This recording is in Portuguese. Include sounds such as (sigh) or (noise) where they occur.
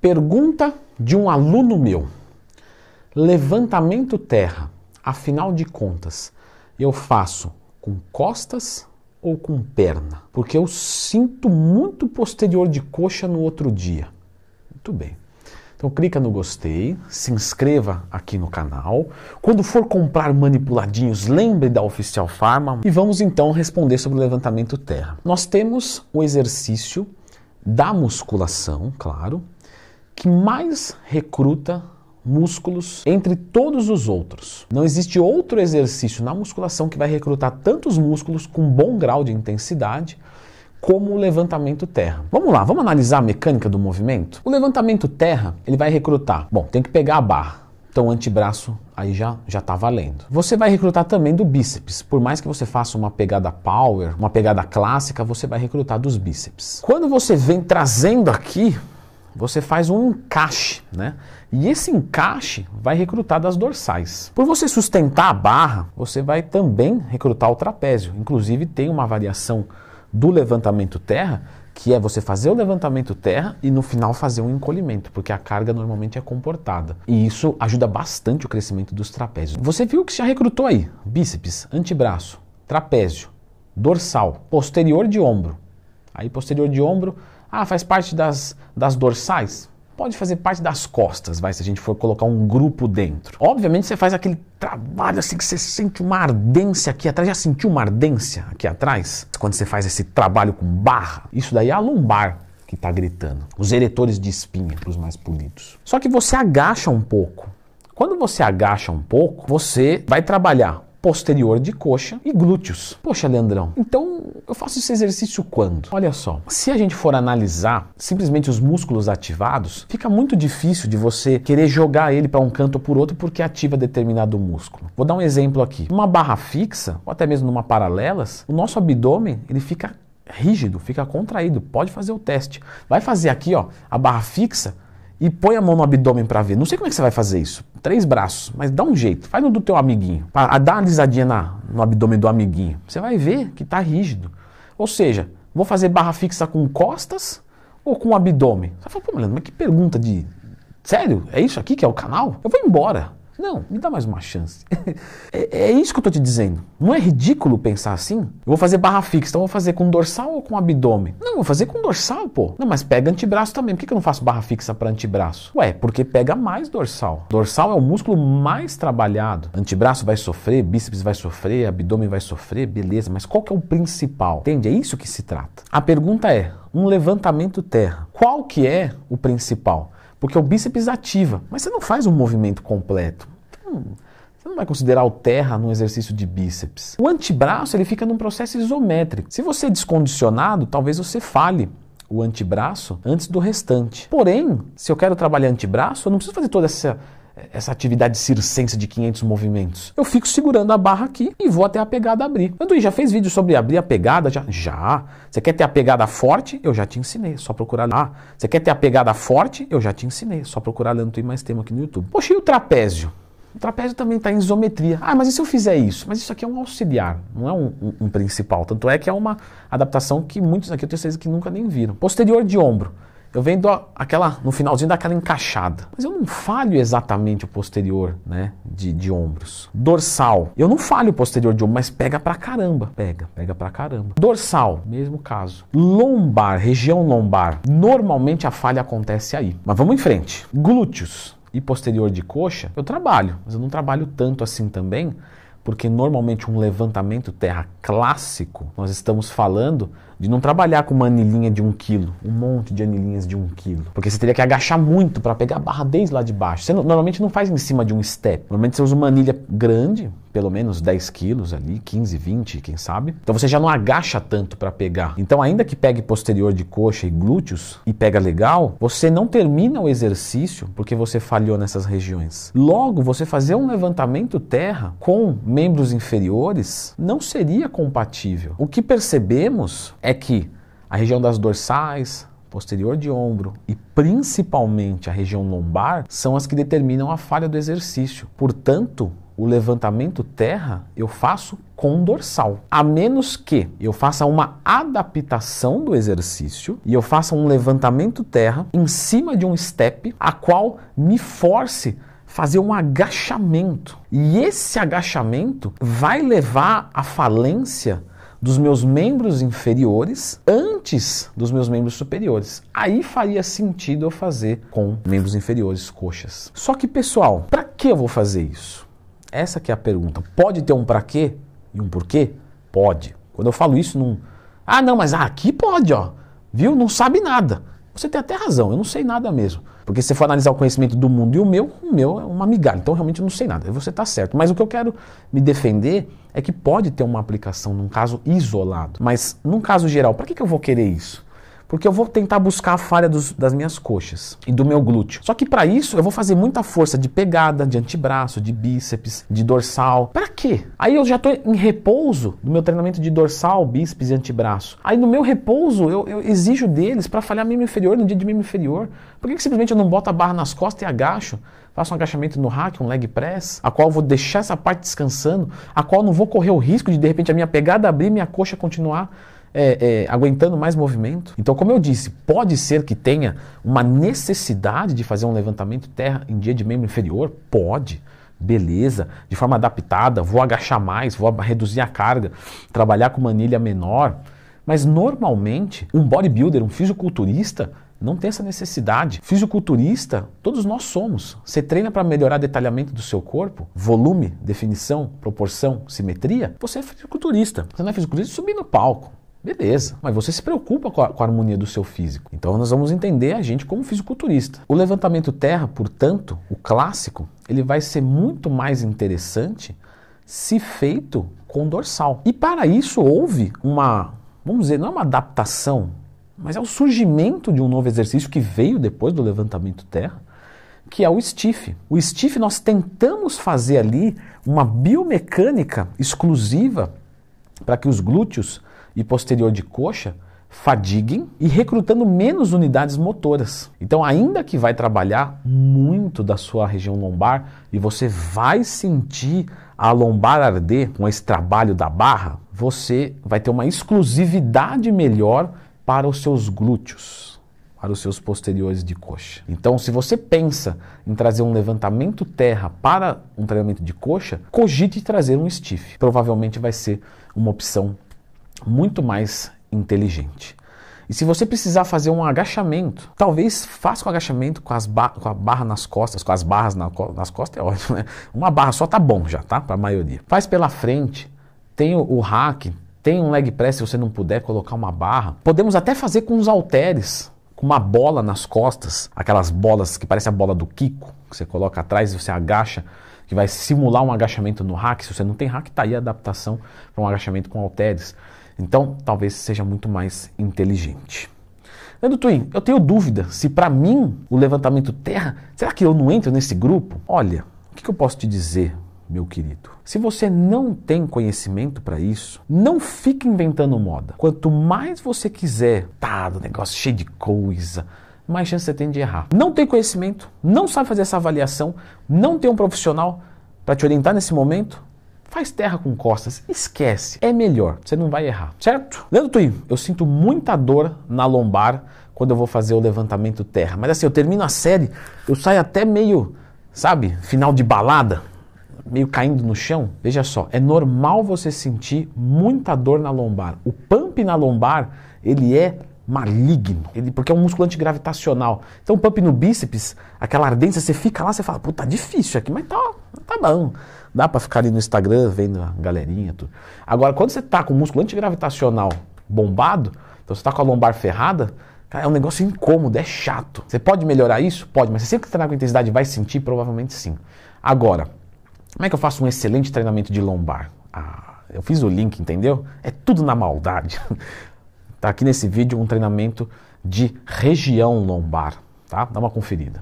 Pergunta de um aluno meu: Levantamento terra, afinal de contas, eu faço com costas ou com perna? Porque eu sinto muito posterior de coxa no outro dia. Muito bem. Então clica no gostei, se inscreva aqui no canal. Quando for comprar manipuladinhos, lembre da Oficial Pharma e vamos então responder sobre o levantamento terra. Nós temos o exercício da musculação, claro, que mais recruta músculos entre todos os outros. Não existe outro exercício na musculação que vai recrutar tantos músculos com bom grau de intensidade como o levantamento terra. Vamos lá, vamos analisar a mecânica do movimento? O levantamento terra, ele vai recrutar. Bom, tem que pegar a barra. Então, o antebraço aí já já tá valendo. Você vai recrutar também do bíceps. Por mais que você faça uma pegada power, uma pegada clássica, você vai recrutar dos bíceps. Quando você vem trazendo aqui, você faz um encaixe, né? E esse encaixe vai recrutar das dorsais. Por você sustentar a barra, você vai também recrutar o trapézio. Inclusive tem uma variação do levantamento terra, que é você fazer o levantamento terra e no final fazer um encolhimento, porque a carga normalmente é comportada. E isso ajuda bastante o crescimento dos trapézios. Você viu que já recrutou aí: bíceps, antebraço, trapézio, dorsal, posterior de ombro. Aí posterior de ombro ah, faz parte das, das dorsais? Pode fazer parte das costas, vai, se a gente for colocar um grupo dentro. Obviamente você faz aquele trabalho assim que você sente uma ardência aqui atrás. Já sentiu uma ardência aqui atrás? Quando você faz esse trabalho com barra, isso daí é a lumbar que está gritando. Os eretores de espinha, para os mais polidos. Só que você agacha um pouco. Quando você agacha um pouco, você vai trabalhar posterior de coxa e glúteos. Poxa, Leandrão, então eu faço esse exercício quando? Olha só, se a gente for analisar simplesmente os músculos ativados, fica muito difícil de você querer jogar ele para um canto ou por outro porque ativa determinado músculo. Vou dar um exemplo aqui. Uma barra fixa, ou até mesmo numa paralelas, o nosso abdômen, ele fica rígido, fica contraído. Pode fazer o teste. Vai fazer aqui, ó, a barra fixa, e põe a mão no abdômen para ver. Não sei como é que você vai fazer isso. Três braços, mas dá um jeito. Faz no do teu amiguinho. A, dá uma alisadinha na, no abdômen do amiguinho. Você vai ver que está rígido. Ou seja, vou fazer barra fixa com costas ou com abdômen? Você fala, pô, Milano, mas que pergunta de... Sério? É isso aqui que é o canal? Eu vou embora. Não, me dá mais uma chance. (laughs) é, é, isso que eu tô te dizendo. Não é ridículo pensar assim? Eu vou fazer barra fixa, então vou fazer com dorsal ou com abdômen? Não, eu vou fazer com dorsal, pô. Não, mas pega antebraço também. Por que, que eu não faço barra fixa para antebraço? Ué, porque pega mais dorsal. Dorsal é o músculo mais trabalhado. Antebraço vai sofrer, bíceps vai sofrer, abdômen vai sofrer, beleza, mas qual que é o principal? Entende? É isso que se trata. A pergunta é: um levantamento terra, qual que é o principal? Porque o bíceps ativa, mas você não faz um movimento completo. Então, você não vai considerar o terra num exercício de bíceps. O antebraço ele fica num processo isométrico. Se você é descondicionado, talvez você fale o antebraço antes do restante. Porém, se eu quero trabalhar antebraço, eu não preciso fazer toda essa essa atividade circense de 500 movimentos. Eu fico segurando a barra aqui e vou até a pegada abrir. Anduin, já fez vídeo sobre abrir a pegada? Já. já. Você quer ter a pegada forte? Eu já te ensinei, é só procurar lá. Você quer ter a pegada forte? Eu já te ensinei, é só procurar Leandro Twin mais tema aqui no YouTube. Poxa, e o trapézio? O trapézio também está em isometria. Ah, mas e se eu fizer isso? Mas isso aqui é um auxiliar, não é um, um, um principal. Tanto é que é uma adaptação que muitos aqui eu tenho certeza que nunca nem viram. Posterior de ombro. Eu vendo aquela, no finalzinho daquela encaixada. Mas eu não falho exatamente o posterior, né? De, de ombros. Dorsal. Eu não falho o posterior de ombro, mas pega pra caramba. Pega, pega pra caramba. Dorsal, mesmo caso. Lombar, região lombar. Normalmente a falha acontece aí. Mas vamos em frente. Glúteos e posterior de coxa, eu trabalho, mas eu não trabalho tanto assim também, porque normalmente um levantamento terra clássico, nós estamos falando de não trabalhar com uma anilinha de um quilo, um monte de anilinhas de um quilo, porque você teria que agachar muito para pegar a barra desde lá de baixo. Você normalmente não faz em cima de um step, normalmente você usa uma anilha grande, pelo menos 10 quilos ali, 15, 20, quem sabe. Então você já não agacha tanto para pegar. Então, ainda que pegue posterior de coxa e glúteos e pega legal, você não termina o exercício porque você falhou nessas regiões. Logo, você fazer um levantamento terra com membros inferiores não seria compatível. O que percebemos é que a região das dorsais, posterior de ombro e principalmente a região lombar são as que determinam a falha do exercício. Portanto, o levantamento terra eu faço com dorsal, a menos que eu faça uma adaptação do exercício e eu faça um levantamento terra em cima de um step, a qual me force fazer um agachamento. E esse agachamento vai levar à falência dos meus membros inferiores antes dos meus membros superiores. Aí faria sentido eu fazer com membros inferiores, coxas. Só que, pessoal, para que eu vou fazer isso? Essa que é a pergunta. Pode ter um para quê e um porquê? Pode. Quando eu falo isso, não. Ah, não, mas aqui pode, ó. Viu? Não sabe nada. Você tem até razão, eu não sei nada mesmo. Porque se for analisar o conhecimento do mundo e o meu, o meu é uma migalha. Então realmente eu não sei nada. Você está certo. Mas o que eu quero me defender é que pode ter uma aplicação num caso isolado. Mas num caso geral, para que, que eu vou querer isso? Porque eu vou tentar buscar a falha dos, das minhas coxas e do meu glúteo. Só que para isso eu vou fazer muita força de pegada, de antebraço, de bíceps, de dorsal. Para quê? Aí eu já estou em repouso do meu treinamento de dorsal, bíceps e antebraço. Aí no meu repouso eu, eu exijo deles para falhar membro inferior no dia de membro inferior. Por que, que simplesmente eu não boto a barra nas costas e agacho? faço um agachamento no rack, um leg press, a qual vou deixar essa parte descansando, a qual não vou correr o risco de de repente a minha pegada abrir, minha coxa continuar é, é, aguentando mais movimento. Então, como eu disse, pode ser que tenha uma necessidade de fazer um levantamento terra em dia de membro inferior? Pode. Beleza, de forma adaptada, vou agachar mais, vou reduzir a carga, trabalhar com manilha menor. Mas normalmente, um bodybuilder, um fisiculturista, não tem essa necessidade. Fisiculturista, todos nós somos. Você treina para melhorar detalhamento do seu corpo, volume, definição, proporção, simetria. Você é fisiculturista. Você não é fisiculturista, subir no palco. Beleza, mas você se preocupa com a, com a, harmonia do seu físico. Então nós vamos entender a gente como fisiculturista. O levantamento terra, portanto, o clássico, ele vai ser muito mais interessante se feito com dorsal. E para isso houve uma, vamos dizer, não é uma adaptação, mas é o surgimento de um novo exercício que veio depois do levantamento terra, que é o stiff. O stiff nós tentamos fazer ali uma biomecânica exclusiva para que os glúteos e posterior de coxa fadiguem e recrutando menos unidades motoras. Então, ainda que vai trabalhar muito da sua região lombar e você vai sentir a lombar arder com esse trabalho da barra, você vai ter uma exclusividade melhor para os seus glúteos para os seus posteriores de coxa. Então, se você pensa em trazer um levantamento terra para um treinamento de coxa, cogite trazer um stiff. Provavelmente vai ser uma opção muito mais inteligente. E se você precisar fazer um agachamento, talvez faça um agachamento com, as com a barra nas costas, com as barras na co nas costas é ótimo, né? Uma barra só tá bom já, tá? Para a maioria. Faz pela frente, tem o, o hack, tem um leg press se você não puder colocar uma barra. Podemos até fazer com os halteres com uma bola nas costas, aquelas bolas que parece a bola do Kiko, que você coloca atrás e você agacha, que vai simular um agachamento no hack. Se você não tem hack, está aí a adaptação para um agachamento com halteres. Então, talvez seja muito mais inteligente. Leandro Twin, eu tenho dúvida se para mim o levantamento terra, será que eu não entro nesse grupo? Olha, o que, que eu posso te dizer? meu querido. Se você não tem conhecimento para isso, não fique inventando moda. Quanto mais você quiser, tá, do negócio cheio de coisa, mais chance você tem de errar. Não tem conhecimento, não sabe fazer essa avaliação, não tem um profissional para te orientar nesse momento, faz terra com costas, esquece. É melhor, você não vai errar, certo? Leandro Twin, eu sinto muita dor na lombar quando eu vou fazer o levantamento terra. Mas assim, eu termino a série, eu saio até meio, sabe, final de balada meio caindo no chão, veja só, é normal você sentir muita dor na lombar. O pump na lombar, ele é maligno, ele, porque é um músculo antigravitacional. Então, o pump no bíceps, aquela ardência, você fica lá, você fala, puta, tá difícil aqui, mas tá, tá bom. Dá pra ficar ali no Instagram vendo a galerinha, tudo. Agora, quando você tá com o músculo antigravitacional bombado, então você tá com a lombar ferrada, Cara, é um negócio incômodo, é chato. Você pode melhorar isso? Pode, mas você sempre que treinar com intensidade vai sentir? Provavelmente sim. Agora, como é que eu faço um excelente treinamento de lombar? Ah, eu fiz o link, entendeu? É tudo na maldade. (laughs) Tá aqui nesse vídeo um treinamento de região lombar, tá? Dá uma conferida.